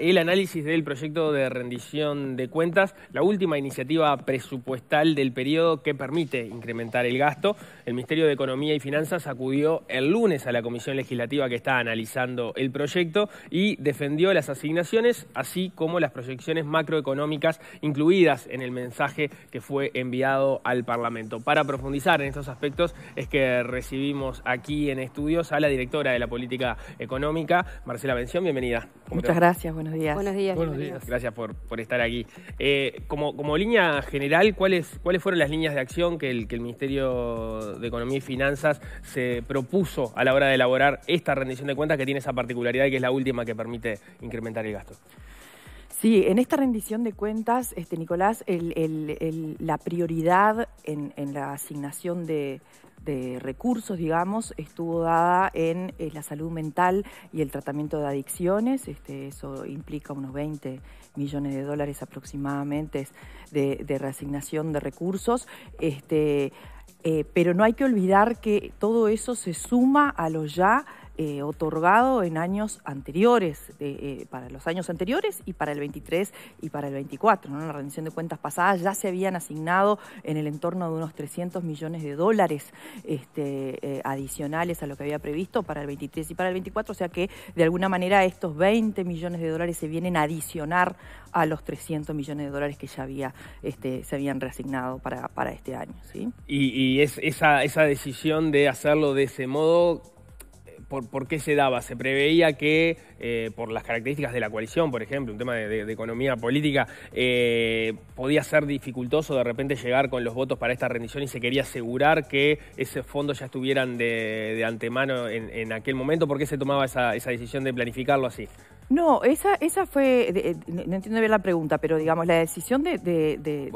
el análisis del proyecto de rendición de cuentas, la última iniciativa presupuestal del periodo que permite incrementar el gasto. El Ministerio de Economía y Finanzas acudió el lunes a la Comisión Legislativa que está analizando el proyecto y defendió las asignaciones, así como las proyecciones macroeconómicas incluidas en el mensaje que fue enviado al Parlamento. Para profundizar en estos aspectos es que recibimos aquí en estudios a la directora de la Política Económica, Marcela Bención. Bienvenida. Muchas gracias. Buenas Buenos días. Buenos días. Gracias por, por estar aquí. Eh, como, como línea general, ¿cuáles, ¿cuáles fueron las líneas de acción que el, que el Ministerio de Economía y Finanzas se propuso a la hora de elaborar esta rendición de cuentas que tiene esa particularidad y que es la última que permite incrementar el gasto? Sí, en esta rendición de cuentas, este, Nicolás, la prioridad en, la asignación de de recursos, digamos, estuvo dada en eh, la salud mental y el tratamiento de adicciones. Este, eso implica unos 20 millones de dólares aproximadamente de, reasignación de recursos. Este, eh, pero no hay que olvidar que todo eso se suma a lo ya eh, otorgado en años anteriores, eh, para los años anteriores y para el 23 y para el 24. En la rendición de cuentas pasadas ya se habían asignado en el entorno de unos 300 millones de dólares este, eh, adicionales a lo que había previsto para el 23 y para el 24, o sea que de alguna manera estos 20 millones de dólares se vienen a adicionar a los 300 millones de dólares que ya había, este, se habían reasignado para, para este año. ¿sí? Y, esa, esa decisión de hacerlo de ese modo por, qué se daba? ¿Se preveía que, eh, por las características de la coalición, por ejemplo, un tema de, economía política, eh, podía ser dificultoso de repente llegar con los votos para esta rendición y se quería asegurar que ese fondo ya estuvieran de, antemano en, aquel momento? ¿Por qué se tomaba esa decisión de planificarlo así? No, esa, esa fue, eh, no entiendo bien la pregunta, pero digamos, la decisión de...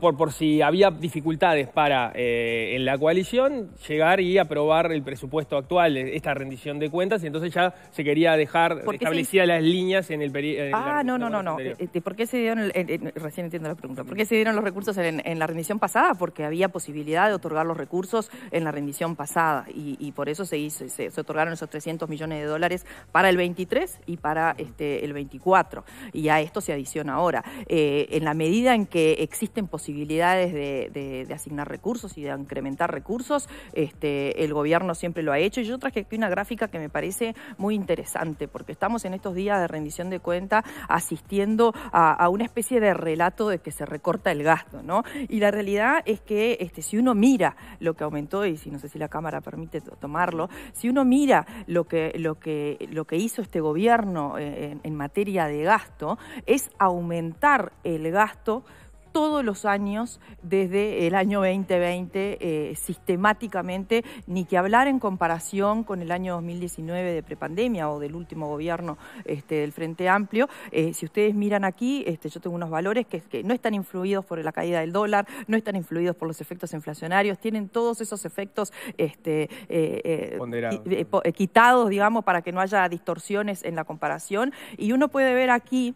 por, por si había dificultades para eh, en la coalición llegar y aprobar el presupuesto actual, esta rendición de cuentas, y entonces ya se quería dejar establecidas las líneas en el periodo... Ah, no, no, no, no. Este, ¿Por qué se dieron, recién entiendo la pregunta, ¿por qué se dieron los recursos en, la rendición pasada? Porque había posibilidad de otorgar los recursos en la rendición pasada y, y por eso se hizo, se, se otorgaron esos 300 millones de dólares para el 23 y para este, el 24. Y a esto se adiciona ahora. Eh, en la medida en que existen posibilidades de, asignar recursos y de incrementar recursos, este, el gobierno siempre lo ha hecho. Y yo traje aquí una gráfica que me parece muy interesante, porque estamos en estos días de rendición de cuenta asistiendo a, una especie de relato de que se recorta el gasto, ¿no? Y la realidad es que este, si uno mira lo que aumentó, y si no sé si la Cámara permite tomarlo, si uno mira lo que, lo que, lo que hizo este gobierno en, materia de gasto es aumentar el gasto todos los años desde el año 2020 eh, sistemáticamente, ni que hablar en comparación con el año 2019 de prepandemia o del último gobierno este, del Frente Amplio. Eh, si ustedes miran aquí, este, yo tengo unos valores que, no están influidos por la caída del dólar, no están influidos por los efectos inflacionarios, tienen todos esos efectos este, eh, quitados, digamos, para que no haya distorsiones en la comparación. Y uno puede ver aquí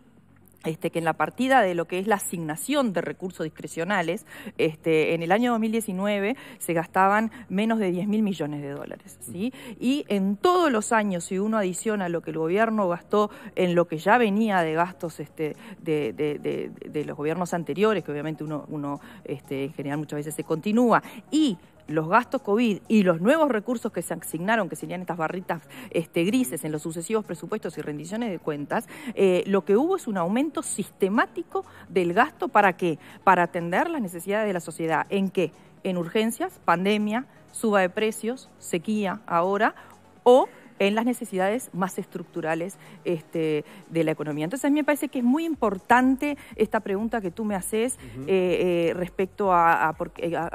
este, que en la partida de lo que es la asignación de recursos discrecionales, este, en el año 2019 se gastaban menos de 10 mil millones de dólares. ¿sí? Y en todos los años, si uno adiciona lo que el gobierno gastó en lo que ya venía de gastos este, de, los gobiernos anteriores, que obviamente uno, uno en general muchas veces se continúa, y los gastos COVID y los nuevos recursos que se asignaron, que serían estas barritas este, grises en los sucesivos presupuestos y rendiciones de cuentas, eh, lo que hubo es un aumento sistemático del gasto para qué? Para atender las necesidades de la sociedad. ¿En qué? En urgencias, pandemia, suba de precios, sequía ahora o en las necesidades más estructurales este, de la economía. Entonces, a mí me parece que es muy importante esta pregunta que tú me haces eh, eh, respecto a,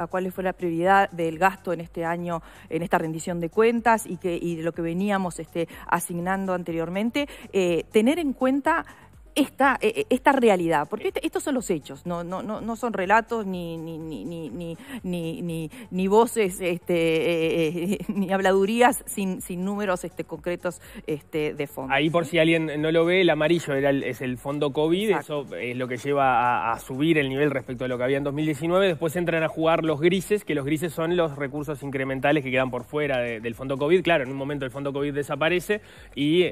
cuál fue la prioridad del gasto en este año, en esta rendición de cuentas y, que, de lo que veníamos este, asignando anteriormente. Eh, tener en cuenta esta, e, e, esta realidad, porque eh. este, estos son los hechos, no, no, no, son relatos ni, ni, ni, ni, ni, ni, voces este, eh, eh, ni habladurías sin, sin números este, concretos de fondo. Ahí por si alguien no lo ve, el amarillo es el fondo COVID, eso es lo que lleva a, subir el nivel respecto a lo que había en 2019, después entran a jugar los grises, que los grises son los recursos incrementales que quedan por fuera del fondo COVID, claro, en un momento el fondo COVID desaparece y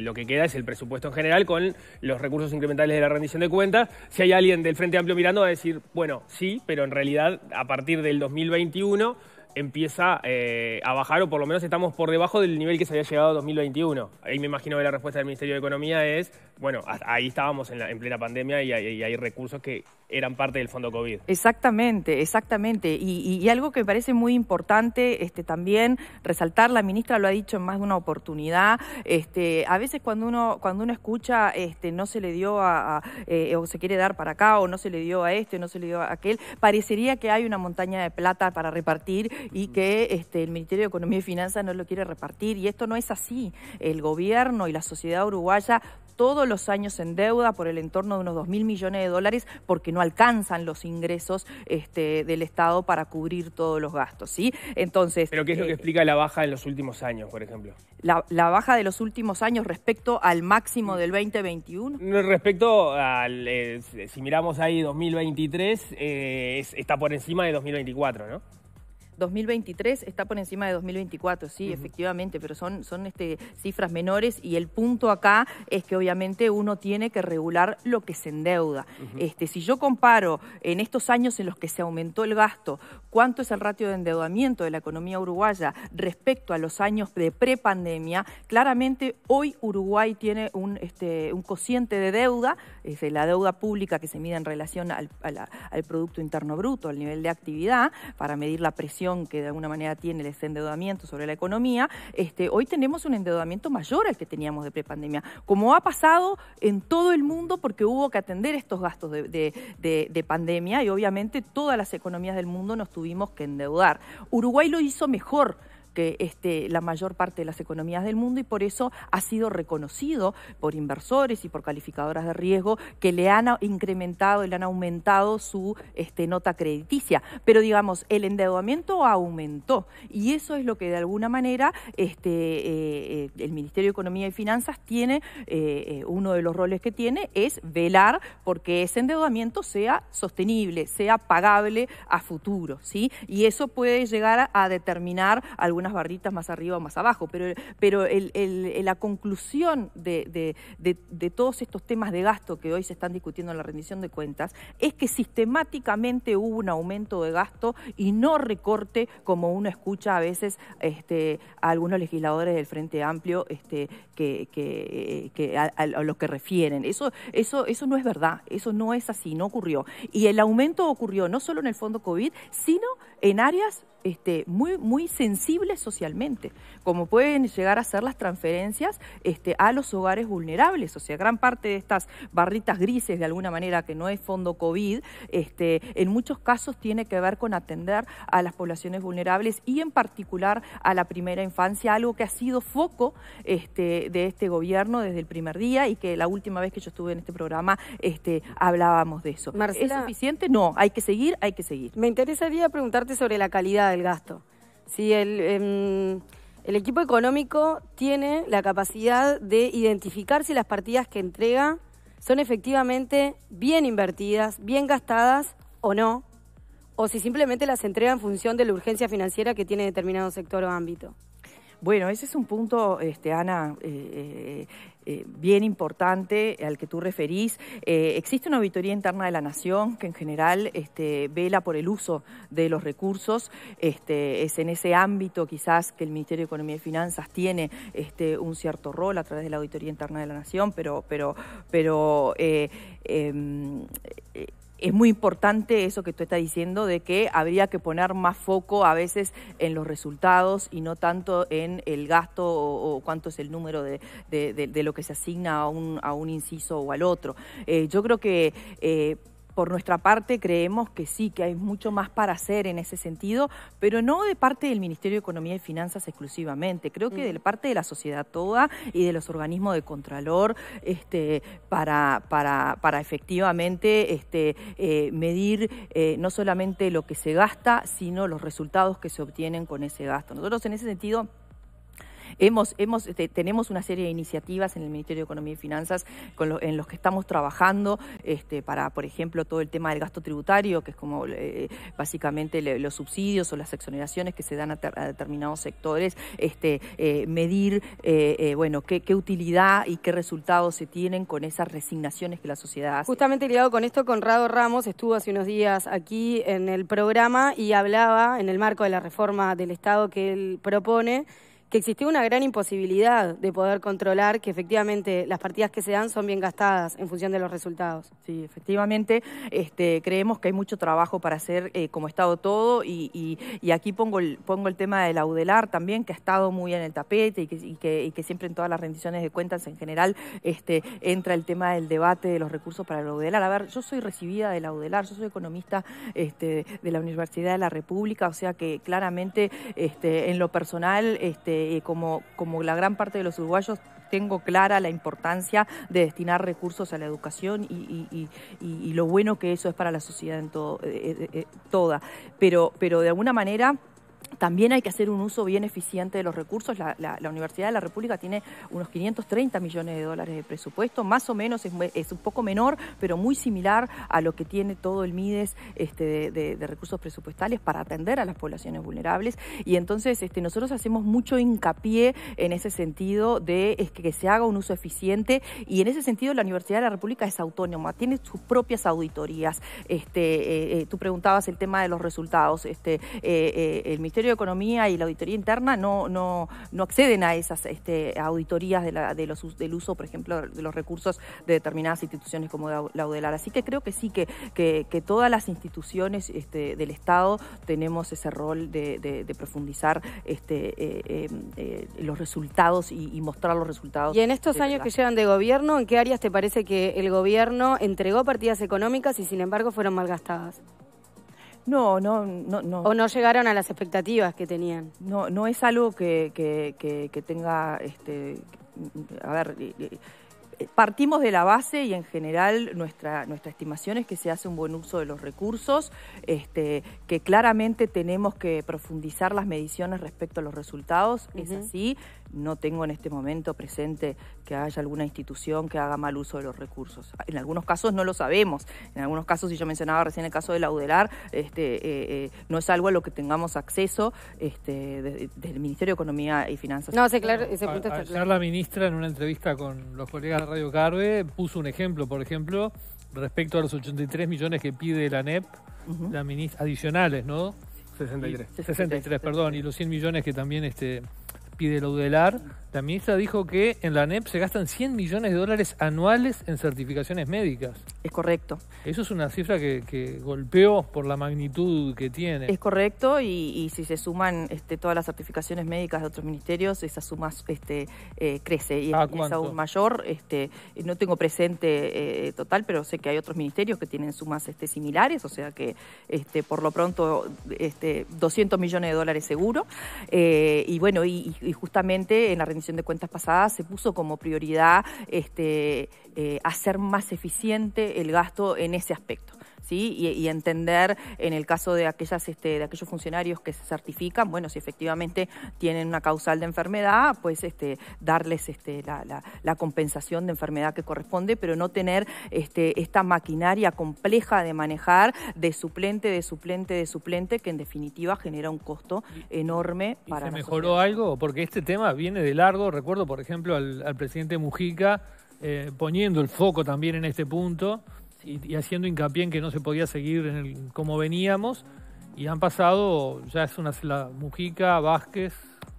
lo que queda es el presupuesto en general con los recursos incrementales de la rendición de cuentas, si hay alguien del Frente Amplio mirando va a decir, bueno, sí, pero en realidad a partir del 2021 empieza eh, a bajar o por lo menos estamos por debajo del nivel que se había llegado en 2021. Ahí me imagino que la respuesta del Ministerio de Economía es, bueno, ahí estábamos en, plena pandemia y hay, recursos que eran parte del fondo COVID. Exactamente, exactamente. Y, algo que me parece muy importante este, también resaltar, la ministra lo ha dicho en más de una oportunidad, este, a veces cuando uno, cuando uno escucha este, no se le dio a, eh, o se quiere dar para acá o no se le dio a este no se le dio a aquel, parecería que hay una montaña de plata para repartir y que este, el Ministerio de Economía y Finanzas no lo quiere repartir. Y esto no es así. El gobierno y la sociedad uruguaya todos los años en deuda por el entorno de unos 2 mil millones de dólares porque no alcanzan los ingresos este, del Estado para cubrir todos los gastos. ¿sí? Entonces, ¿Pero qué es lo que eh, explica la baja en los últimos años, por ejemplo? La, baja de los últimos años respecto al máximo mm. del 2021. Respecto al, eh, si miramos ahí 2023, eh, está por encima de 2024, ¿no? 2023 está por encima de 2024, sí, efectivamente, pero son, son este, cifras menores y el punto acá es que obviamente uno tiene que regular lo que se endeuda. este, si yo comparo en estos años en los que se aumentó el gasto, cuánto es el ratio de endeudamiento de la economía uruguaya respecto a los años de prepandemia, claramente hoy Uruguay tiene un, este, un cociente de deuda, es la deuda pública que se mide en relación al Producto Interno Bruto, al nivel de actividad, para medir la presión que de alguna manera tiene el endeudamiento sobre la economía, este, hoy tenemos un endeudamiento mayor al que teníamos de prepandemia, como ha pasado en todo el mundo porque hubo que atender estos gastos de pandemia y obviamente todas las economías del mundo nos tuvimos que endeudar. Uruguay lo hizo mejor que este, la mayor parte de las economías del mundo y por eso ha sido reconocido por inversores y por calificadoras de riesgo que le han incrementado, y le han aumentado su este, nota crediticia. Pero digamos, el endeudamiento aumentó y eso es lo que de alguna manera este, eh, eh, el Ministerio de Economía y Finanzas tiene, eh, uno de los roles que tiene es velar porque ese endeudamiento sea sostenible, sea pagable a futuro, ¿sí? Y eso puede llegar a determinar alguna unas barritas más arriba o más abajo, pero, pero la conclusión de, de, todos estos temas de gasto que hoy se están discutiendo en la rendición de cuentas es que sistemáticamente hubo un aumento de gasto y no recorte como uno escucha a veces este, a algunos legisladores del Frente Amplio este, que, a, los que refieren. Eso, eso, eso no es verdad, eso no es así, no ocurrió. Y el aumento ocurrió no solo en el fondo COVID, sino en áreas este, muy, muy sensibles socialmente, como pueden llegar a ser las transferencias este, a los hogares vulnerables. O sea, gran parte de estas barritas grises, de alguna manera, que no es fondo COVID, este, en muchos casos tiene que ver con atender a las poblaciones vulnerables y en particular a la primera infancia, algo que ha sido foco este, de este gobierno desde el primer día y que la última vez que yo estuve en este programa este, hablábamos de eso. ¿Es suficiente? No, hay que seguir, hay que seguir. Me interesaría preguntarte sobre la calidad del gasto. Si el, em, el equipo económico tiene la capacidad de identificar si las partidas que entrega son efectivamente bien invertidas, bien gastadas o no, o si simplemente las entrega en función de la urgencia financiera que tiene determinado sector o ámbito. Bueno, ese es un punto, este, Ana, eh, eh, eh, bien importante al que tú referís. Eh, existe una auditoría interna de la Nación que en general este, vela por el uso de los recursos. Este, es en ese ámbito quizás que el Ministerio de Economía y Finanzas tiene este, un cierto rol a través de la auditoría interna de la Nación, pero, pero, pero eh, em, es muy importante eso que tú estás diciendo de que habría que poner más foco a veces en los resultados y no tanto en el gasto o, cuánto es el número de, lo que se asigna a un, a un inciso o al otro. Eh, yo creo que... Eh, por nuestra parte, creemos que sí, que hay mucho más para hacer en ese sentido, pero no de parte del Ministerio de Economía y Finanzas exclusivamente, creo que de parte de la sociedad toda y de los organismos de contralor este, para, para, para efectivamente este, eh, medir eh, no solamente lo que se gasta, sino los resultados que se obtienen con ese gasto. Nosotros en ese sentido... Hemos, este, tenemos una serie de iniciativas en el Ministerio de Economía y Finanzas en los que estamos trabajando este, para, por ejemplo, todo el tema del gasto tributario, que es como eh, básicamente los subsidios o las exoneraciones que se dan a, determinados sectores, este, eh, medir eh, bueno, qué, qué, utilidad y qué resultados se tienen con esas resignaciones que la sociedad hace. Justamente ligado con esto, Conrado Ramos estuvo hace unos días aquí en el programa y hablaba en el marco de la reforma del Estado que él propone que una gran imposibilidad de poder controlar que efectivamente las partidas que se dan son bien gastadas en función de los resultados. Sí, efectivamente, este, creemos que hay mucho trabajo para hacer eh, como Estado todo y, aquí pongo el, pongo el tema del audelar también, que ha estado muy en el tapete y que, siempre en todas las rendiciones de cuentas en general este, entra el tema del debate de los recursos para el audelar. A ver, yo soy recibida del audelar, yo soy economista este, de la Universidad de la República, o sea que claramente este, en lo personal... Este, eh, como, como la gran parte de los uruguayos, tengo clara la importancia de destinar recursos a la educación y, y, y, lo bueno que eso es para la sociedad en eh, eh, toda. Pero, pero de alguna manera también hay que hacer un uso bien eficiente de los recursos. La, Universidad de la República tiene unos 530 millones de dólares de presupuesto, más o menos es, un poco menor, pero muy similar a lo que tiene todo el MIDES este, de, recursos presupuestales para atender a las poblaciones vulnerables. Y entonces este, nosotros hacemos mucho hincapié en ese sentido de que, se haga un uso eficiente y en ese sentido la Universidad de la República es autónoma, tiene sus propias auditorías. Este, eh, eh, tú preguntabas el tema de los resultados. Este, eh, eh Ministerio de Economía y la auditoría interna no, no, no acceden a esas este, auditorías de, los, del uso, por ejemplo, de los recursos de determinadas instituciones como la UDELAR. Así que creo que sí, que, todas las instituciones este, del Estado tenemos ese rol de, profundizar este, eh, eh, eh, los resultados y, mostrar los resultados. Y en estos años que llevan de gobierno, ¿en qué áreas te parece que el gobierno entregó partidas económicas y sin embargo fueron malgastadas? No, no, no, no. ¿O no llegaron a las expectativas que tenían? No, no es algo que, tenga, este, a ver, partimos de la base y en general nuestra, nuestra estimación es que se hace un buen uso de los recursos, este, que claramente tenemos que profundizar las mediciones respecto a los resultados, es así no tengo en este momento presente que haya alguna institución que haga mal uso de los recursos. En algunos casos no lo sabemos. En algunos casos, y yo mencionaba recién el caso de la UDELAR, este, eh, eh, no es algo a lo que tengamos acceso este, el del Ministerio de Economía y Finanzas. No, ese punto está claro. La ministra en una entrevista con los colegas de Radio Carve puso un ejemplo, por ejemplo, respecto a los 83 millones que pide la NEP, la adicionales, ¿no? 63. 63, perdón, y los 100 millones que también este, Pideludelar, la ministra dijo que en la NEP se gastan 100 millones de dólares anuales en certificaciones médicas. Es correcto. Eso es una cifra que, golpeó por la magnitud que tiene. Es correcto y, si se suman este, todas las certificaciones médicas de otros ministerios, esa suma este, eh, crece y ah, es, aún mayor. Este, no tengo presente eh, total, pero sé que hay otros ministerios que tienen sumas este, similares, o sea que este, por lo pronto este, 200 millones de dólares seguro. Eh, y bueno, y, justamente en la rendición de cuentas pasadas se puso como prioridad hacer más eficiente el gasto en ese aspecto. ¿Sí? Y, entender en el caso de aquellas este, de aquellos funcionarios que se certifican, bueno, si efectivamente tienen una causal de enfermedad, pues este, darles este, la, compensación de enfermedad que corresponde, pero no tener este, esta maquinaria compleja de manejar de suplente, de suplente, de suplente, que en definitiva genera un costo enorme para. ¿Se mejoró algo? Porque este tema viene de largo. Recuerdo, por ejemplo, al, al presidente Mujica eh, poniendo el foco también en este punto y, haciendo hincapié en que no se podía seguir en el, como veníamos. Y han pasado, ya es una la Mujica, Vázquez,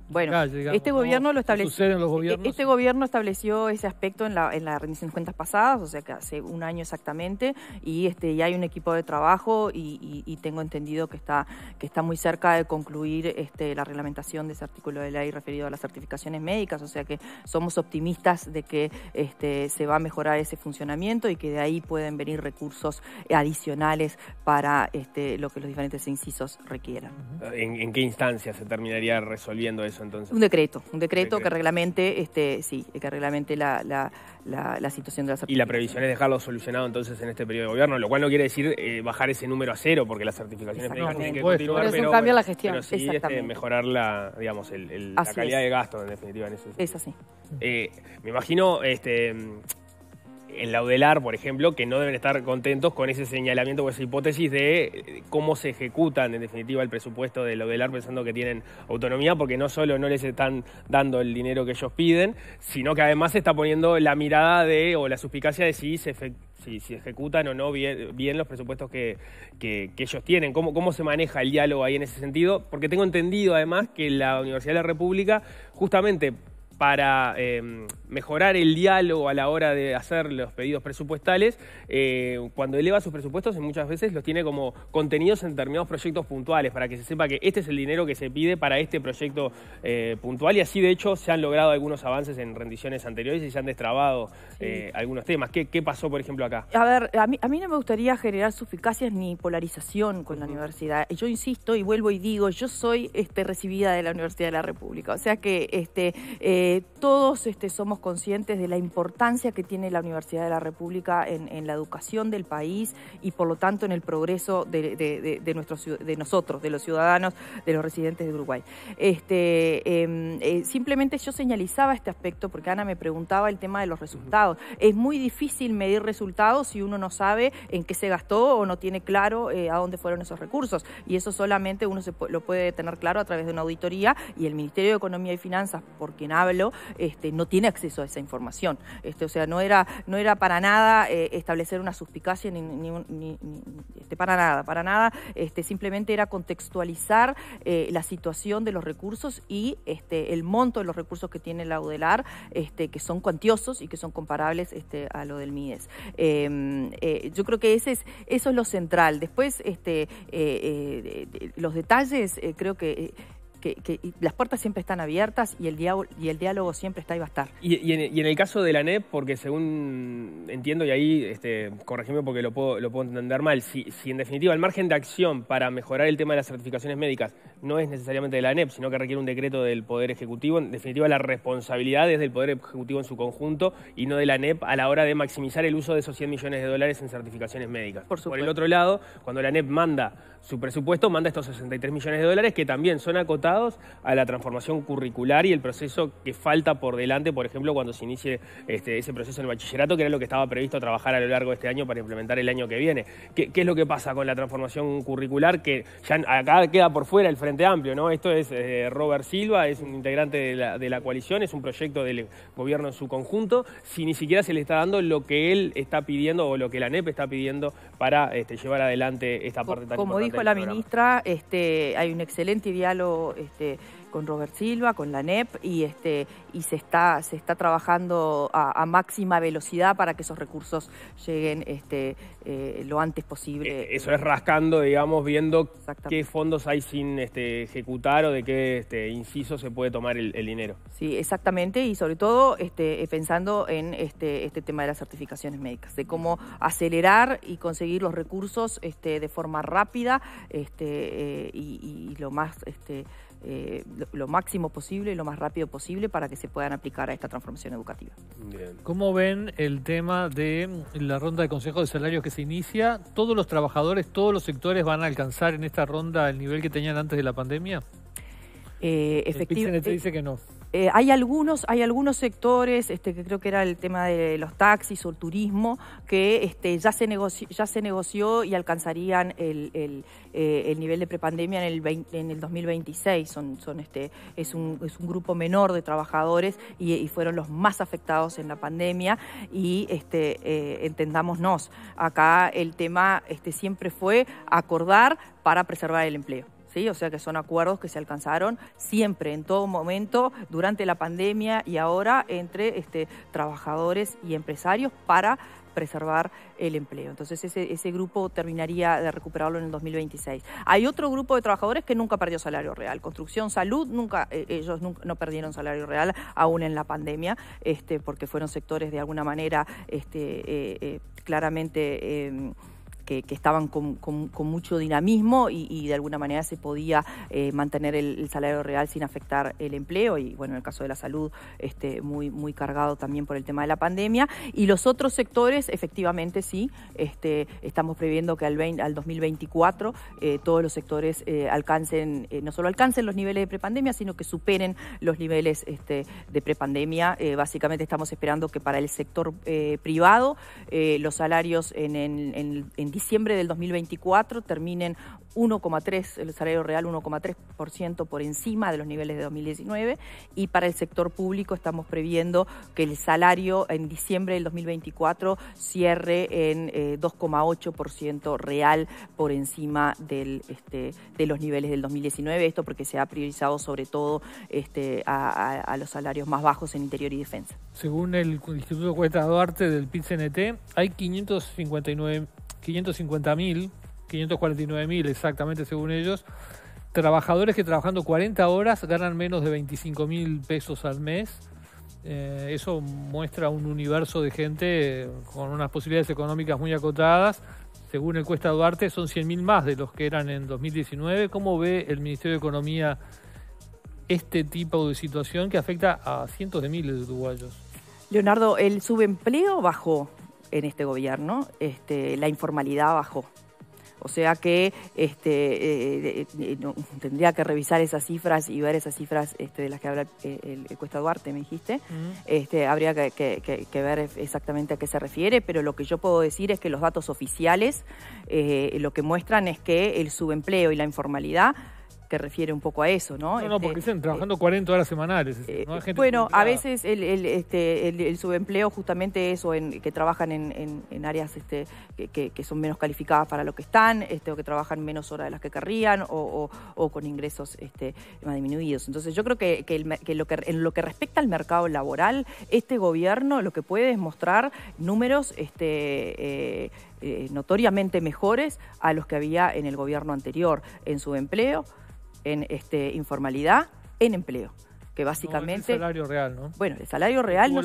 bueno, este gobierno lo estableció. E-, este gobierno estableció ese aspecto en la, en rendición de cuentas pasadas, o sea que hace un año exactamente, y este ya hay un equipo de trabajo y, tengo entendido que está, que está muy cerca de concluir este, la reglamentación de ese artículo de ley referido a las certificaciones médicas, o sea que somos optimistas de que este, se va a mejorar ese funcionamiento y que de ahí pueden venir recursos adicionales para este, lo que los diferentes incisos requieran. ¿En, en qué instancia se terminaría resolviendo eso? Un decreto, un decreto, que reglamente, este, sí, que reglamente la, situación de las certificaciones. Y la previsión es dejarlo solucionado entonces en este periodo de gobierno, lo cual no quiere decir eh, bajar ese número a cero, porque las certificaciones tienen que continuar, pero, la gestión. sí este, mejorar la, digamos, la calidad de gasto, en definitiva. En eso. Es así. Eh, me imagino, este en la UDELAR, por ejemplo, que no deben estar contentos con ese señalamiento o esa hipótesis de eh, cómo se ejecutan en definitiva el presupuesto de la UDELAR pensando que tienen autonomía, porque no solo no les están dando el dinero que ellos piden, sino que además se está poniendo la mirada de o la suspicacia de si se ejecutan o no bien, los presupuestos que, ellos tienen, cómo, cómo se maneja el diálogo ahí en ese sentido, porque tengo entendido además que la Universidad de la República justamente para em, mejorar el diálogo a la hora de hacer los pedidos presupuestales, eh, cuando eleva sus presupuestos muchas veces los tiene como contenidos en determinados proyectos puntuales, para que se sepa que este es el dinero que se pide para este proyecto eh, puntual y así de hecho se han logrado algunos avances en rendiciones anteriores y se han destrabado eh, algunos temas. ¿Qué, pasó, por ejemplo, acá? A ver, a mí, no me gustaría generar suficacias ni polarización con la universidad. Yo insisto y vuelvo y digo, yo soy este, recibida de la Universidad de la República, o sea que... Este, eh, todos este, somos conscientes de la importancia que tiene la Universidad de la República en, la educación del país y por lo tanto en el progreso de, de, nosotros, de los ciudadanos, de los residentes de Uruguay. Este, em, eh, simplemente yo señalizaba este aspecto porque Ana me preguntaba el tema de los resultados. Es muy difícil medir resultados si uno no sabe en qué se gastó o no tiene claro eh, a dónde fueron esos recursos. Y eso solamente uno lo puede tener claro a través de una auditoría y el Ministerio de Economía y Finanzas, porque quien habla, este, no tiene acceso a esa información. Este, o sea, no era, para nada eh, establecer una suspicacia ni, este, para nada, para nada. Este, simplemente era contextualizar eh, la situación de los recursos y el monto de los recursos que tiene la UDELAR, que son cuantiosos y que son comparables a lo del MIDES. Em, eh, yo creo que eso es lo central. Después, los detalles, creo que que, las puertas siempre están abiertas y el, diálogo, siempre está y va a estar. Y, en, el caso de la NEP, porque según entiendo, y ahí este, porque lo puedo, lo puedo entender mal, si, en definitiva el margen de acción para mejorar el tema de las certificaciones médicas no es necesariamente de la NEP, sino que requiere un decreto del Poder Ejecutivo, en definitiva la responsabilidad es del Poder Ejecutivo en su conjunto y no de la NEP a la hora de maximizar el uso de esos 100 millones de dólares en certificaciones médicas. Por, Por el otro lado, cuando la NEP manda su presupuesto manda estos 63 millones de dólares que también son acotados a la transformación curricular y el proceso que falta por delante, por ejemplo, cuando se inicie este, ese proceso en el bachillerato, que era lo que estaba previsto trabajar a lo largo de este año para implementar el año que viene. ¿Qué, es lo que pasa con la transformación curricular? Que ya acá queda por fuera el Frente Amplio, ¿no? Esto es eh, Robert Silva, es un integrante de la, coalición, es un proyecto del gobierno en su conjunto, si ni siquiera se le está dando lo que él está pidiendo o lo que la NEP está pidiendo para este, llevar adelante esta parte tan Como importante la ministra, este, hay un excelente diálogo este, con Robert Silva, con la NEP y, este, y se, está, se está trabajando a, máxima velocidad para que esos recursos lleguen este, eh, lo antes posible. Eh, eso es rascando, digamos, viendo qué fondos hay sin este, ejecutar o de qué este, inciso se puede tomar el, dinero. Sí, exactamente y sobre todo este, eh, pensando en este, este tema de las certificaciones médicas, de cómo acelerar y conseguir los recursos este, de forma rápida este, y, lo más este, eh, lo, máximo posible y lo más rápido posible para que se puedan aplicar a esta transformación educativa. Bien. ¿Cómo ven el tema de la ronda de consejos de salarios que se inicia? ¿Todos los trabajadores, todos los sectores van a alcanzar en esta ronda el nivel que tenían antes de la pandemia? Eh, efectivamente. Eh, dice que no. Eh, hay algunos, hay algunos sectores, este, que creo que era el tema de los taxis o el turismo, que este, ya, se negoció, ya se negoció y alcanzarían el, eh, nivel de prepandemia en el, en el 2026. Son, son este, es, un, es un grupo menor de trabajadores y, fueron los más afectados en la pandemia. Y este, eh, entendámonos, acá el tema este, siempre fue acordar para preservar el empleo. O sea que son acuerdos que se alcanzaron siempre, en todo momento, durante la pandemia y ahora entre este, trabajadores y empresarios para preservar el empleo. Entonces ese, grupo terminaría de recuperarlo en el 2026. Hay otro grupo de trabajadores que nunca perdió salario real. Construcción, salud, nunca eh, ellos no perdieron salario real aún en la pandemia, este, porque fueron sectores de alguna manera este, eh, eh, claramente em, que, estaban con, mucho dinamismo y, de alguna manera se podía eh, mantener el, salario real sin afectar el empleo y bueno, en el caso de la salud, este, muy, muy cargado también por el tema de la pandemia. Y los otros sectores, efectivamente sí, este, estamos previendo que al, al 2024 eh, todos los sectores eh, alcancen, no solo alcancen los niveles de prepandemia, sino que superen los niveles este, de prepandemia. básicamente estamos esperando que para el sector privado los salarios en, en diciembre del 2024 terminen 1,3, el salario real 1,3% por encima de los niveles de 2019 y para el sector público estamos previendo que el salario en diciembre del 2024 cierre en 2,8% eh, real por encima del, este, de los niveles del 2019, esto porque se ha priorizado sobre todo este, a, los salarios más bajos en interior y defensa. Según el Instituto de Cuesta Duarte del PIT-CNT, hay 559 550.000, 549.000 exactamente según ellos, trabajadores que trabajando 40 horas ganan menos de 25.000 pesos al mes. Eh, eso muestra un universo de gente con unas posibilidades económicas muy acotadas. Según el Cuesta Duarte, son 100.000 más de los que eran en 2019. ¿Cómo ve el Ministerio de Economía este tipo de situación que afecta a cientos de miles de uruguayos? Leonardo, ¿el subempleo bajó? en este gobierno, este, la informalidad bajó. O sea que este, eh, eh, tendría que revisar esas cifras y ver esas cifras este, de las que habla eh, el, Cuesta Duarte, me dijiste. habría que, ver exactamente a qué se refiere, pero lo que yo puedo decir es que los datos oficiales lo que muestran es que el subempleo y la informalidad que refiere un poco a eso, ¿no? No, porque dicen este, trabajando 40 eh, horas semanales. Este, eh, bueno, a veces este, el, subempleo justamente eso, en, que trabajan en, áreas este, que, son menos calificadas para lo que están, este, o que trabajan menos horas de las que querrían, o, con ingresos este, más disminuidos. Entonces yo creo que, en lo que respecta al mercado laboral, este gobierno lo que puede es mostrar números... Este, eh, notoriamente mejores a los que había en el gobierno anterior en subempleo en este, informalidad, en empleo que básicamente... No, el salario real, ¿no? Bueno, el salario real no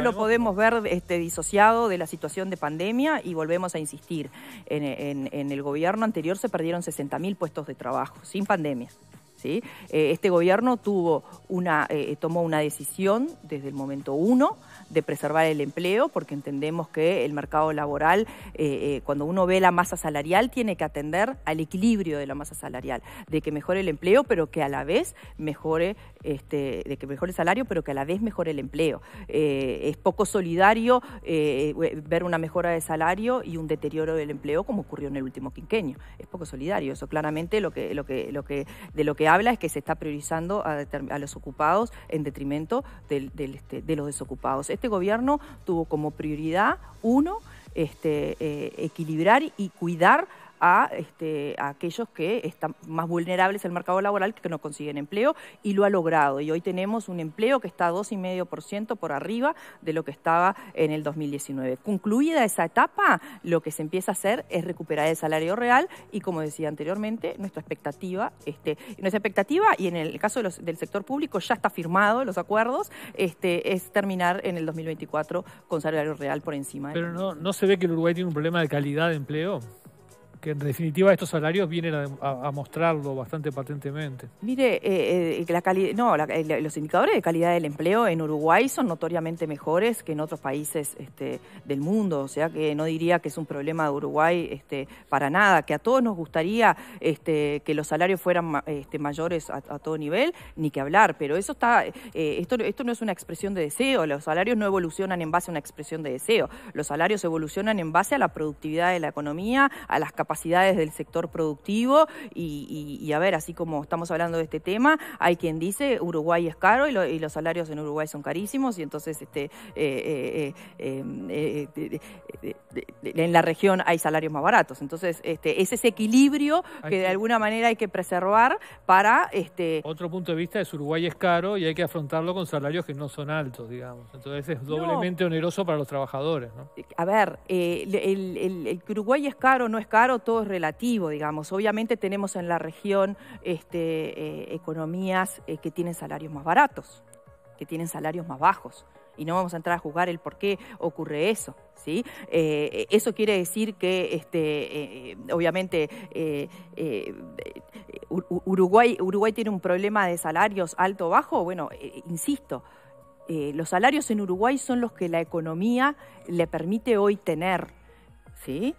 lo podemos ver este, disociado de la situación de pandemia y volvemos a insistir. En, el gobierno anterior se perdieron 60.000 puestos de trabajo sin pandemia. ¿sí? Eh, este gobierno tuvo una, eh, tomó una decisión desde el momento uno de preservar el empleo, porque entendemos que el mercado laboral, eh, eh, cuando uno ve la masa salarial, tiene que atender al equilibrio de la masa salarial, de que mejore el empleo, pero que a la vez mejore, este, de que mejore el salario, pero que a la vez mejore el empleo. Eh, es poco solidario ver una mejora de salario y un deterioro del empleo como ocurrió en el último quinquenio. Es poco solidario. Eso claramente lo que, lo que, lo que, de lo que habla es que se está priorizando a, los ocupados en detrimento este, de los desocupados este gobierno tuvo como prioridad, uno, este, eh, equilibrar y cuidar a, este, aquellos que están más vulnerables al mercado laboral que no consiguen empleo y lo ha logrado. Y hoy tenemos un empleo que está 2,5% por arriba de lo que estaba en el 2019. Concluida esa etapa, lo que se empieza a hacer es recuperar el salario real y, como decía anteriormente, nuestra expectativa, este, nuestra expectativa y en el caso del sector público ya está firmado los acuerdos, este, es terminar en el 2024 con salario real por encima. Pero no, no se ve que el Uruguay tiene un problema de calidad de empleo que en definitiva estos salarios vienen a, mostrarlo bastante patentemente. Mire, eh, eh, eh, la los indicadores de calidad del empleo en Uruguay son notoriamente mejores que en otros países este, del mundo, o sea que no diría que es un problema de Uruguay este, para nada, que a todos nos gustaría este, que los salarios fueran mayores a, todo nivel, ni que hablar, pero eso está, esto, esto no es una expresión de deseo, los salarios no evolucionan en base a una expresión de deseo, los salarios evolucionan en base a la productividad de la economía, a las capacidades capacidades del sector productivo y, a ver, así como estamos hablando de este tema, hay quien dice Uruguay es caro y, los salarios en Uruguay son carísimos y entonces este, en la región hay salarios más baratos. Entonces este, es ese equilibrio que, de alguna manera hay que preservar para... Este... Otro punto de vista es Uruguay es caro y hay que afrontarlo con salarios que no son altos, digamos. Entonces es doblemente oneroso para los trabajadores. A ver, eh, el Uruguay es caro, no es caro, todo es relativo, digamos. Obviamente tenemos en la región este, eh, economías eh, que tienen salarios más baratos, que tienen salarios más bajos. Y no vamos a entrar a juzgar el por qué ocurre eso. ¿sí? Eh, eso quiere decir que, este, obviamente, Uruguay, Uruguay tiene un problema de salarios alto o bajo. Bueno, insisto, los salarios en Uruguay son los que la economía le permite hoy tener. ¿sí?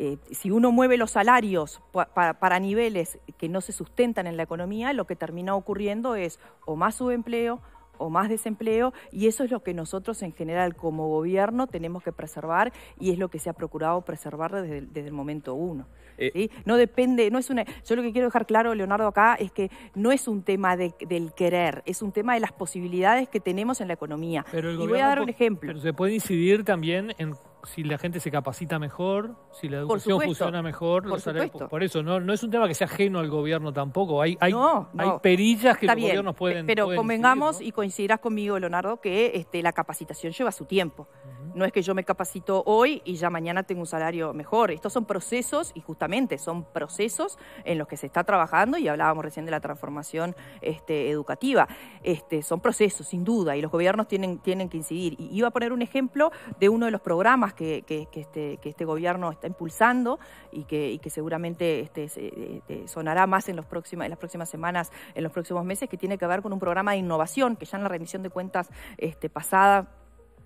Eh, si uno mueve los salarios para niveles que no se sustentan en la economía, lo que termina ocurriendo es o más subempleo o más desempleo y eso es lo que nosotros en general como gobierno tenemos que preservar y es lo que se ha procurado preservar desde, el momento uno. Eh. No depende, no es una. Yo lo que quiero dejar claro, Leonardo, acá es que no es un tema del querer, es un tema de las posibilidades que tenemos en la economía. Pero y voy a dar un ejemplo. Pero se puede incidir también en si la gente se capacita mejor, si la educación funciona mejor, por, por eso no, no es un tema que sea ajeno al gobierno tampoco. Hay, hay, hay perillas que los gobiernos pueden. Pero convengamos y coincidirás conmigo, Leonardo, que este, la capacitación lleva su tiempo. No es que yo me capacito hoy y ya mañana tengo un salario mejor. Estos son procesos y justamente son procesos en los que se está trabajando y hablábamos recién de la transformación este, educativa. Este, son procesos, sin duda, y los gobiernos tienen, tienen que incidir. Y iba a poner un ejemplo de uno de los programas que, que, este, este, gobierno está impulsando y que, seguramente este, eh, eh, sonará más en, los las próximas semanas, en los próximos meses, que tiene que ver con un programa de innovación que ya en la rendición de cuentas este, pasada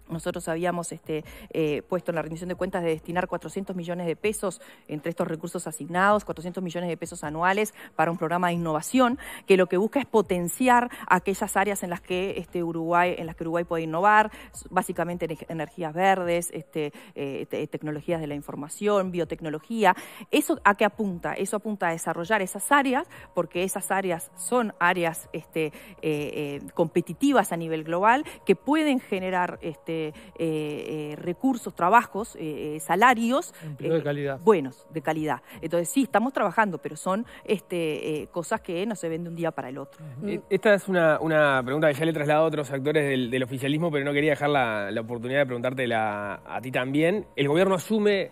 nosotros habíamos este, eh, puesto en la rendición de cuentas de destinar 400 millones de pesos entre estos recursos asignados, 400 millones de pesos anuales para un programa de innovación que lo que busca es potenciar aquellas áreas en las que este, Uruguay, en las que Uruguay puede innovar, básicamente energías verdes, este, eh, tecnologías de la información, biotecnología. ¿Eso a qué apunta? Eso apunta a desarrollar esas áreas porque esas áreas son áreas eh, competitivas a nivel global que pueden generar este, eh, eh, recursos, trabajos, eh, salarios. calidad. Buenos, de calidad. Entonces sí, estamos trabajando, pero son este, cosas que no se ven de un día para el otro. Esta es una, pregunta que ya le he trasladado a otros actores del, oficialismo, pero no quería dejar la, oportunidad de preguntarte a ti también. El gobierno asume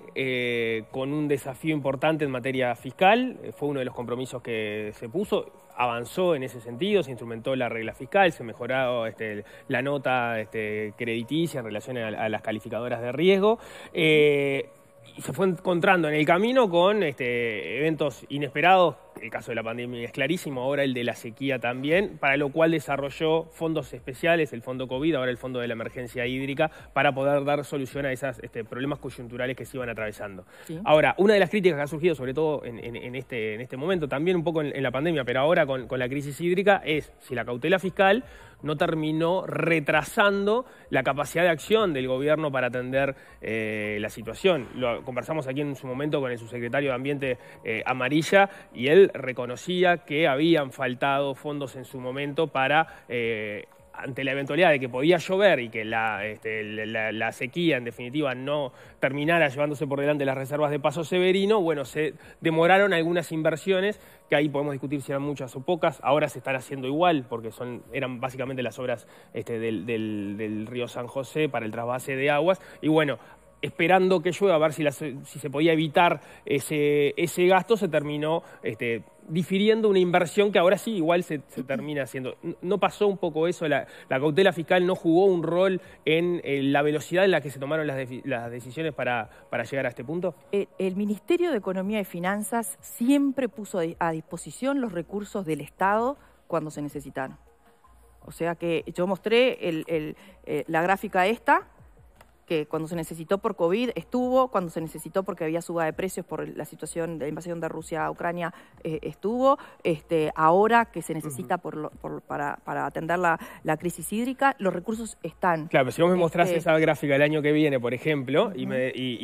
con un desafío importante en materia fiscal, fue uno de los compromisos que se puso, avanzó en ese sentido, se instrumentó la regla fiscal, se mejoró este, la nota este, crediticia en relación a, las calificadoras de riesgo. Eh, y se fue encontrando en el camino con este, eventos inesperados el caso de la pandemia es clarísimo, ahora el de la sequía también, para lo cual desarrolló fondos especiales, el fondo COVID, ahora el fondo de la emergencia hídrica, para poder dar solución a esos este, problemas coyunturales que se iban atravesando. Ahora, una de las críticas que ha surgido, sobre todo en, este, en este momento, también un poco en, la pandemia, pero ahora con, la crisis hídrica, es si la cautela fiscal no terminó retrasando la capacidad de acción del gobierno para atender eh, la situación. Lo conversamos aquí en su momento con el subsecretario de Ambiente eh, Amarilla y él reconocía que habían faltado fondos en su momento para eh, ante la eventualidad de que podía llover y que este, la, sequía, en definitiva, no terminara llevándose por delante las reservas de Paso Severino, bueno, se demoraron algunas inversiones, que ahí podemos discutir si eran muchas o pocas, ahora se están haciendo igual, porque son, eran básicamente las obras este, del, del, río San José para el trasvase de aguas, y bueno, esperando que llueva, a ver si, si se podía evitar ese, ese gasto, se terminó este, difiriendo una inversión que ahora sí igual se, termina haciendo. ¿No pasó un poco eso? La, cautela fiscal no jugó un rol en la velocidad en la que se tomaron las, decisiones para, para, llegar a este punto? El, Ministerio de Economía y Finanzas siempre puso a disposición los recursos del Estado cuando se necesitaron. O sea que yo mostré el, eh, la gráfica esta, que cuando se necesitó por COVID estuvo, cuando se necesitó porque había suba de precios por la situación de la invasión de Rusia a Ucrania eh, estuvo, este, ahora que se necesita por para, atender la, crisis hídrica, los recursos están. Claro, pero si vos me mostrás este, esa gráfica el año que viene, por ejemplo, y,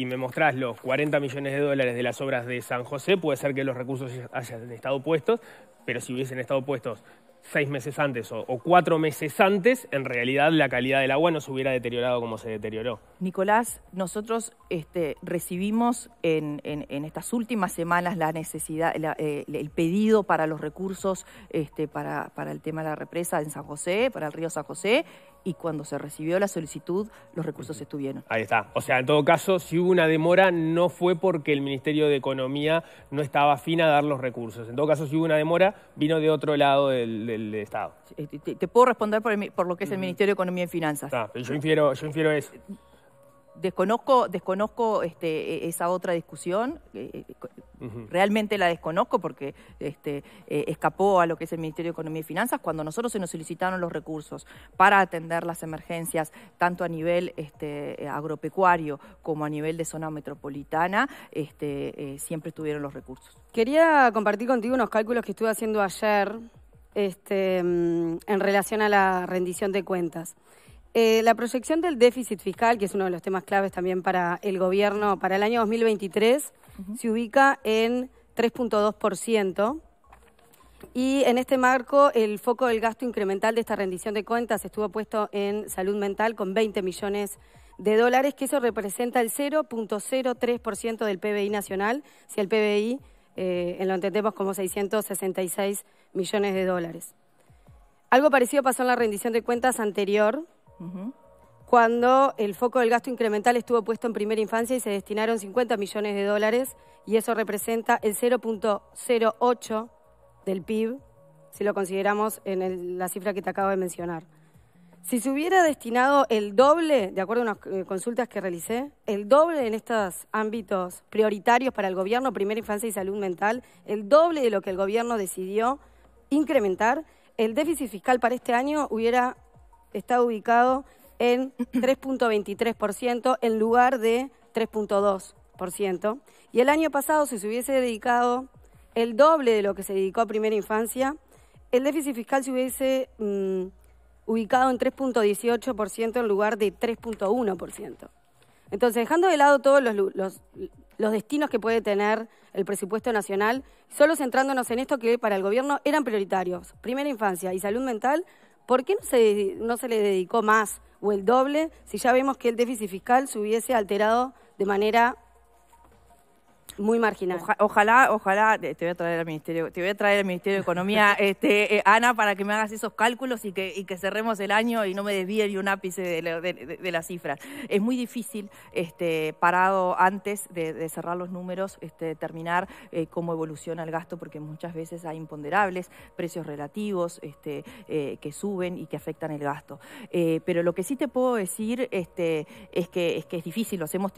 y, me mostrás los 40 millones de dólares de las obras de San José, puede ser que los recursos hayan estado puestos, pero si hubiesen estado puestos seis meses antes o, cuatro meses antes, en realidad la calidad del agua no se hubiera deteriorado como se deterioró. Nicolás, nosotros este, recibimos en, estas últimas semanas la necesidad, eh, el pedido para los recursos este, para, para el tema de la represa en San José, para el río San José, y cuando se recibió la solicitud, los recursos estuvieron. Ahí está. O sea, en todo caso, si hubo una demora, no fue porque el Ministerio de Economía no estaba afín a dar los recursos. En todo caso, si hubo una demora, vino de otro lado del, Estado. Te, puedo responder por, lo que es el Ministerio de Economía y Finanzas. yo infiero, yo infiero eso. Eh, desconozco, desconozco este, e, esa otra discusión, eh, eh, realmente la desconozco porque este, eh, escapó a lo que es el Ministerio de Economía y Finanzas cuando nosotros se nos solicitaron los recursos para atender las emergencias tanto a nivel este, agropecuario como a nivel de zona metropolitana, este, siempre estuvieron los recursos. Quería compartir contigo unos cálculos que estuve haciendo ayer mm, en relación a la rendición de cuentas. Eh, la proyección del déficit fiscal, que es uno de los temas claves también para el gobierno para el año 2023, se ubica en 3.2%. Y en este marco, el foco del gasto incremental de esta rendición de cuentas estuvo puesto en salud mental con 20 millones de dólares, que eso representa el 0.03% del PBI nacional, si el PBI eh, lo entendemos como 666 millones de dólares. Algo parecido pasó en la rendición de cuentas anterior, cuando el foco del gasto incremental estuvo puesto en primera infancia y se destinaron 50 millones de dólares, y eso representa el 0.08 del PIB, si lo consideramos en la cifra que te acabo de mencionar. Si se hubiera destinado el doble, de acuerdo a unas eh, consultas que realicé, el doble en estos ámbitos prioritarios para el gobierno, primera infancia y salud mental, el doble de lo que el gobierno decidió incrementar, el déficit fiscal para este año hubiera está ubicado en 3.23% en lugar de 3.2%. Y el año pasado, si se hubiese dedicado el doble de lo que se dedicó a primera infancia, el déficit fiscal se hubiese mm, ubicado en 3.18% en lugar de 3.1%. Entonces, dejando de lado todos los, los, los, destinos que puede tener el presupuesto nacional, solo centrándonos en esto que para el gobierno eran prioritarios, primera infancia y salud mental, ¿por qué no se, no se le dedicó más o el doble si ya vemos que el déficit fiscal se hubiese alterado de manera muy marginal. ojalá, ojalá, eh, te voy a traer al Ministerio, te voy a traer al Ministerio de Economía, este, eh, Ana, para que me hagas esos cálculos y que, que cerremos el año y no me desvíe ni un ápice de, de, las cifras. Es muy difícil, este, parado antes de, cerrar los números, este, determinar eh, cómo evoluciona el gasto, porque muchas veces hay imponderables, precios relativos este, que suben y que afectan el gasto. pero lo que sí te puedo decir este, es, que, es que es difícil, lo hacemos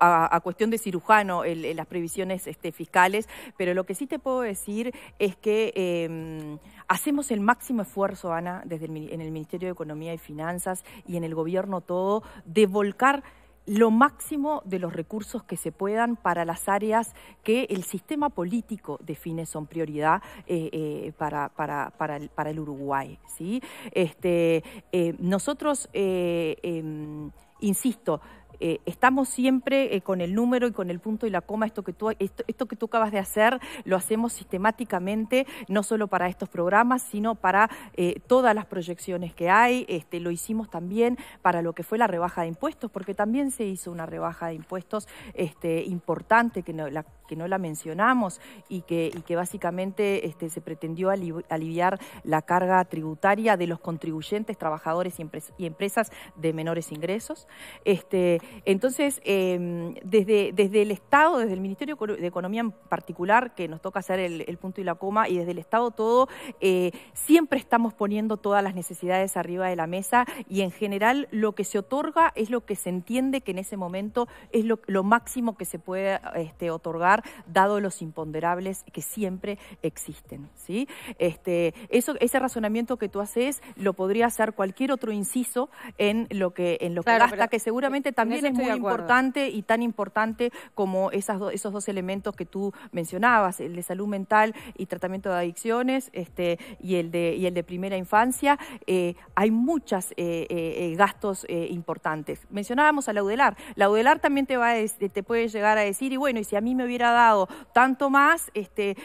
a a, cuestión de cirujano las previsiones este, fiscales, pero lo que sí te puedo decir es que em, hacemos el máximo esfuerzo, Ana, desde en el Ministerio de Economía y Finanzas y en el gobierno todo, de volcar lo máximo de los recursos que se puedan para las áreas que el sistema político define son prioridad eh, eh, para, para, el, Uruguay. ¿sí? Este, eh, nosotros, em, insisto, eh, estamos siempre eh, con el número y con el punto y la coma, esto que, tú, esto, que tú acabas de hacer lo hacemos sistemáticamente, no solo para estos programas, sino para eh, todas las proyecciones que hay. Este, lo hicimos también para lo que fue la rebaja de impuestos, porque también se hizo una rebaja de impuestos este, importante que no la, que no la mencionamos y que, básicamente este, se pretendió aliviar la carga tributaria de los contribuyentes, trabajadores y, y empresas de menores ingresos. Este, entonces, em, desde, desde el Estado, desde el Ministerio de Economía en particular, que nos toca hacer el, punto y la coma, y desde el Estado todo, eh, siempre estamos poniendo todas las necesidades arriba de la mesa y en general lo que se otorga es lo que se entiende que en ese momento es lo, máximo que se puede este, otorgar, dado los imponderables que siempre existen. ¿sí? Este, eso, ese razonamiento que tú haces lo podría hacer cualquier otro inciso en lo que, en lo que gasta, que seguramente también es muy importante y tan importante como esas esos dos elementos que tú mencionabas, el de salud mental y tratamiento de adicciones este, y, el de, el de primera infancia. Eh, hay muchos eh, eh, gastos importantes. Mencionábamos a la UDELAR. La UDELAR también te, va te puede llegar a decir, y bueno, y si a mí me hubiera dado tanto más, este,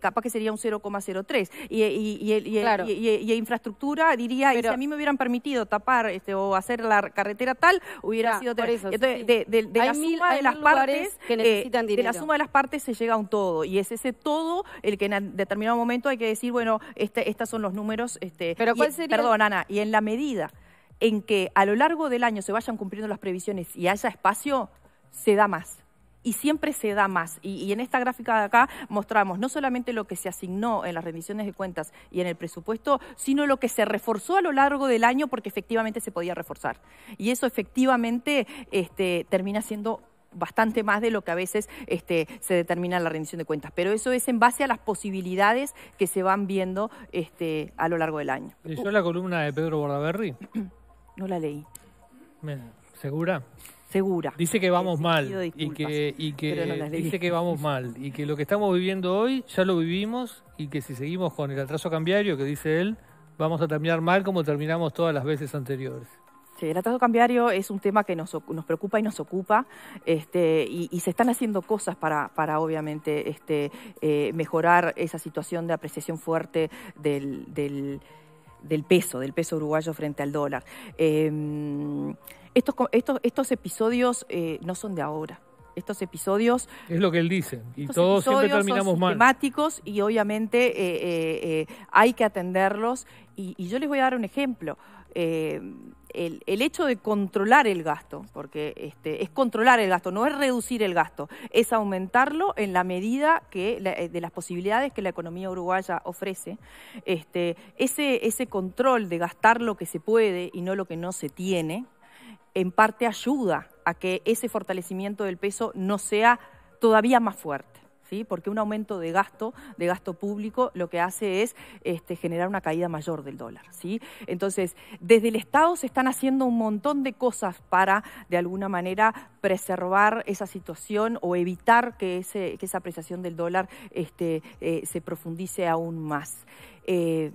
capaz que sería un 0,03. Y, y, infraestructura diría, y si a mí me hubieran permitido tapar este, o hacer la carretera tal, hubiera sido entonces, de, de, la suma de las partes, eh, de la suma de las partes se llega a un todo y es ese todo el que en determinado momento hay que decir, bueno, este, estos son los números. Este, Perdón, Ana, y en la medida en que a lo largo del año se vayan cumpliendo las previsiones y haya espacio, se da más y siempre se da más. Y, en esta gráfica de acá mostramos no solamente lo que se asignó en las rendiciones de cuentas y en el presupuesto, sino lo que se reforzó a lo largo del año porque efectivamente se podía reforzar. Y eso efectivamente este, termina siendo bastante más de lo que a veces este, se determina en la rendición de cuentas. Pero eso es en base a las posibilidades que se van viendo este, a lo largo del año. ¿Leyó la columna de Pedro Bordaberry? no la leí. ¿Segura? segura. Dice que vamos mal y que, dice que vamos mal y que lo que estamos viviendo hoy ya lo vivimos y que si seguimos con el atraso cambiario que dice él, vamos a terminar mal como terminamos todas las veces anteriores. Sí, el atraso cambiario es un tema que nos, nos preocupa y nos ocupa este, y, se están haciendo cosas para, para obviamente, este, eh, mejorar esa situación de apreciación fuerte del del peso, del peso uruguayo frente al dólar. Em, estos, estos, estos, episodios eh, no son de ahora. Estos episodios. Es lo que él dice. Y todos siempre terminamos son sistemáticos Y obviamente eh, eh, hay que atenderlos. Y, y, yo les voy a dar un ejemplo el, hecho de controlar el gasto, porque este, es controlar el gasto, no es reducir el gasto, es aumentarlo en la medida que eh, de las posibilidades que la economía uruguaya ofrece. Este, ese, ese control de gastar lo que se puede y no lo que no se tiene, en parte ayuda a que ese fortalecimiento del peso no sea todavía más fuerte porque un aumento de gasto, de gasto público, lo que hace es este, generar una caída mayor del dólar. ¿sí? Entonces, desde el Estado se están haciendo un montón de cosas para, de alguna manera, preservar esa situación o evitar que, esa apreciación del dólar este, eh, se profundice aún más. Eh,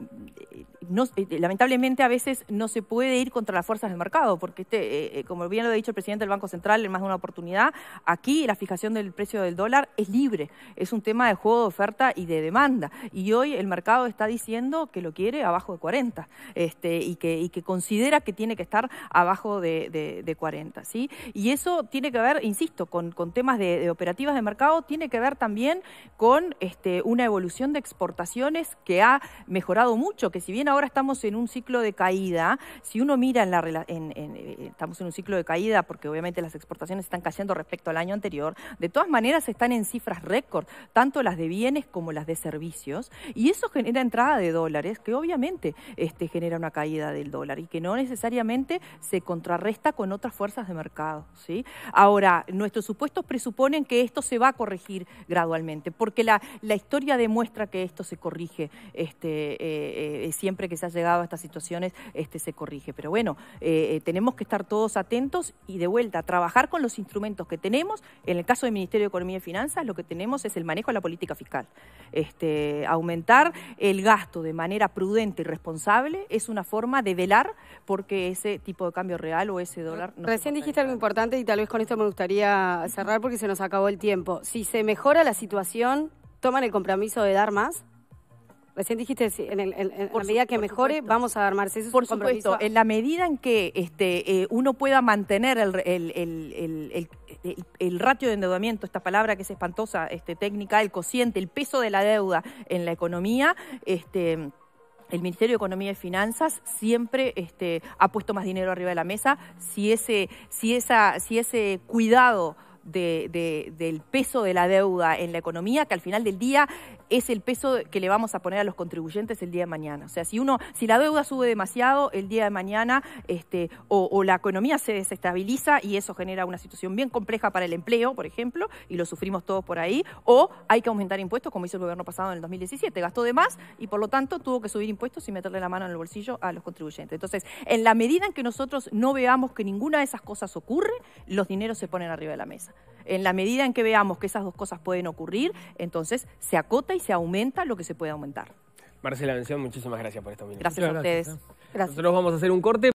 no, eh, lamentablemente a veces no se puede ir contra las fuerzas del mercado, porque este, eh, como bien lo ha dicho el presidente del Banco Central en más de una oportunidad, aquí la fijación del precio del dólar es libre, es un tema de juego de oferta y de demanda, y hoy el mercado está diciendo que lo quiere abajo de 40, este, y, que, que considera que tiene que estar abajo de, 40, ¿sí? Y eso tiene que ver, insisto, con, con temas de, operativas de mercado, tiene que ver también con este, una evolución de exportaciones que ha mejorado mucho, que si bien ahora estamos en un ciclo de caída, si uno mira en la... Eh, estamos en un ciclo de caída porque obviamente las exportaciones están cayendo respecto al año anterior, de todas maneras están en cifras récord, tanto las de bienes como las de servicios, y eso genera entrada de dólares, que obviamente este, genera una caída del dólar y que no necesariamente se contrarresta con otras fuerzas de mercado. ¿sí? Ahora, nuestros supuestos presuponen que esto se va a corregir gradualmente, porque la, la historia demuestra que esto se corrige este, este, eh, eh, siempre que se ha llegado a estas situaciones este, se corrige. Pero bueno, eh, tenemos que estar todos atentos y de vuelta, trabajar con los instrumentos que tenemos. En el caso del Ministerio de Economía y Finanzas, lo que tenemos es el manejo de la política fiscal. Este, aumentar el gasto de manera prudente y responsable es una forma de velar porque ese tipo de cambio real o ese dólar... Recién dijiste algo importante y tal vez con esto me gustaría cerrar porque se nos acabó el tiempo. Si se mejora la situación, ¿toman el compromiso de dar más? Recién dijiste, en, la medida que mejore, vamos a armarse. por supuesto, en la medida en que este, eh, uno pueda mantener el, ratio de endeudamiento, esta palabra que es espantosa, este, técnica, el cociente, el peso de la deuda en la economía, este, el Ministerio de Economía y Finanzas siempre este, ha puesto más dinero arriba de la mesa. Si ese, si esa, si ese cuidado del peso de la deuda en la economía, que al final del día es el peso que le vamos a poner a los contribuyentes el día de mañana. O sea, si uno, si la deuda sube demasiado el día de mañana, este, o, o la economía se desestabiliza y eso genera una situación bien compleja para el empleo, por ejemplo, y lo sufrimos todos por ahí, o hay que aumentar impuestos, como hizo el gobierno pasado en el 2017, gastó de más y por lo tanto tuvo que subir impuestos y meterle la mano en el bolsillo a los contribuyentes. Entonces, en la medida en que nosotros no veamos que ninguna de esas cosas ocurre, los dineros se ponen arriba de la mesa. En la medida en que veamos que esas dos cosas pueden ocurrir, entonces se acota y se aumenta lo que se puede aumentar. Marcela Mención, muchísimas gracias por esta minutos. Gracias, a ustedes. ¿eh? Nosotros vamos a hacer un corte.